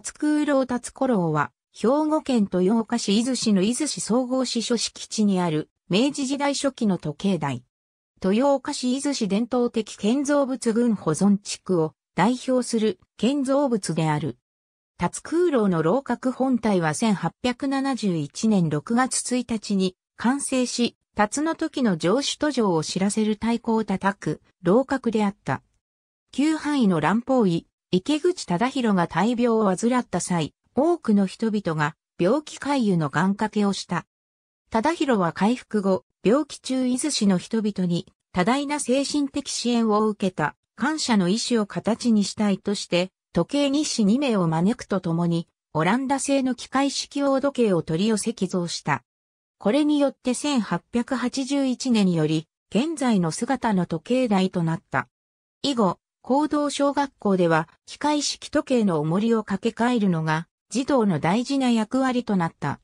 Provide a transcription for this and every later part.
辰空楼辰古楼は、兵庫県豊岡市伊豆市の伊豆市総合市所敷地にある、明治時代初期の時計台。豊岡市伊豆市伝統的建造物群保存地区を代表する建造物である。辰空楼の楼閣本体は1871年6月1日に完成し、辰の時の城主途上を知らせる太鼓を叩く楼閣であった。旧範囲の乱方位、池口忠宏が大病を患った際、多くの人々が病気回遊の願掛けをした。忠宏は回復後、病気中伊豆市の人々に多大な精神的支援を受けた感謝の意思を形にしたいとして、時計日誌2名を招くとともに、オランダ製の機械式用時計を取り寄せ寄贈した。これによって1881年により、現在の姿の時計台となった。以後、行動小学校では、機械式時計の重りを掛け替えるのが、児童の大事な役割となった。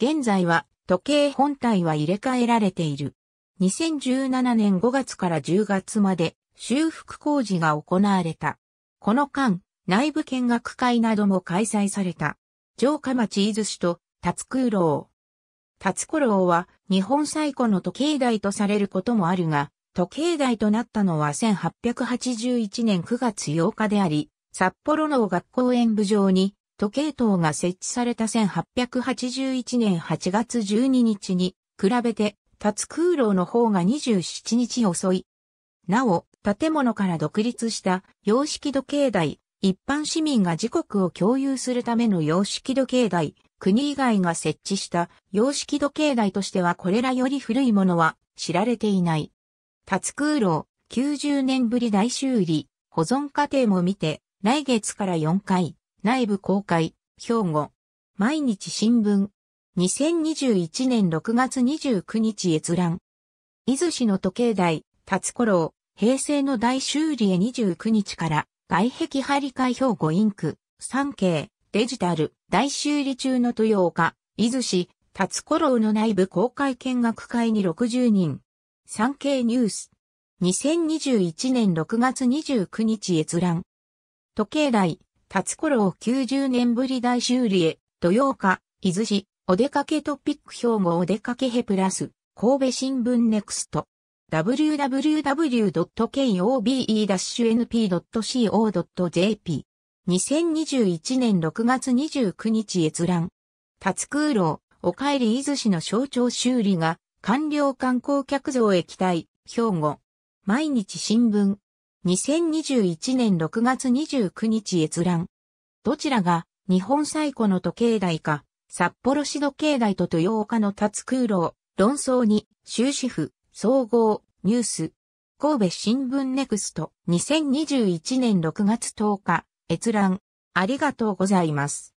現在は、時計本体は入れ替えられている。2017年5月から10月まで、修復工事が行われた。この間、内部見学会なども開催された。城下町伊豆市と、辰空楼。辰古楼は、日本最古の時計台とされることもあるが、時計台となったのは1881年9月8日であり、札幌の学校演舞場に時計塔が設置された1881年8月12日に比べて、達空楼の方が27日遅い。なお、建物から独立した洋式時計台、一般市民が時刻を共有するための洋式時計台、国以外が設置した洋式時計台としてはこれらより古いものは知られていない。ー空路、90年ぶり大修理、保存過程も見て、来月から4回、内部公開、兵庫。毎日新聞。2021年6月29日閲覧。伊豆市の時計台、コ古楼、平成の大修理へ29日から、外壁張り替え兵庫インク、3K、デジタル、大修理中の豊岡、伊豆市、コ古楼の内部公開見学会に60人、産経ニュース。2021年6月29日閲覧。時計台、立つ頃を90年ぶり大修理へ、土曜日、伊豆市、お出かけトピック兵庫お出かけへプラス、神戸新聞ネクスト。www.kobe-np.co.jp。2021年6月29日閲覧。立つ空楼、お帰り伊豆市の象徴修理が官僚観光客像液体、兵庫。毎日新聞。2021年6月29日閲覧。どちらが日本最古の時計台か、札幌市時計台と豊岡の立つ空路、論争に、終止符、総合、ニュース。神戸新聞ネクスト2021年6月10日、閲覧。ありがとうございます。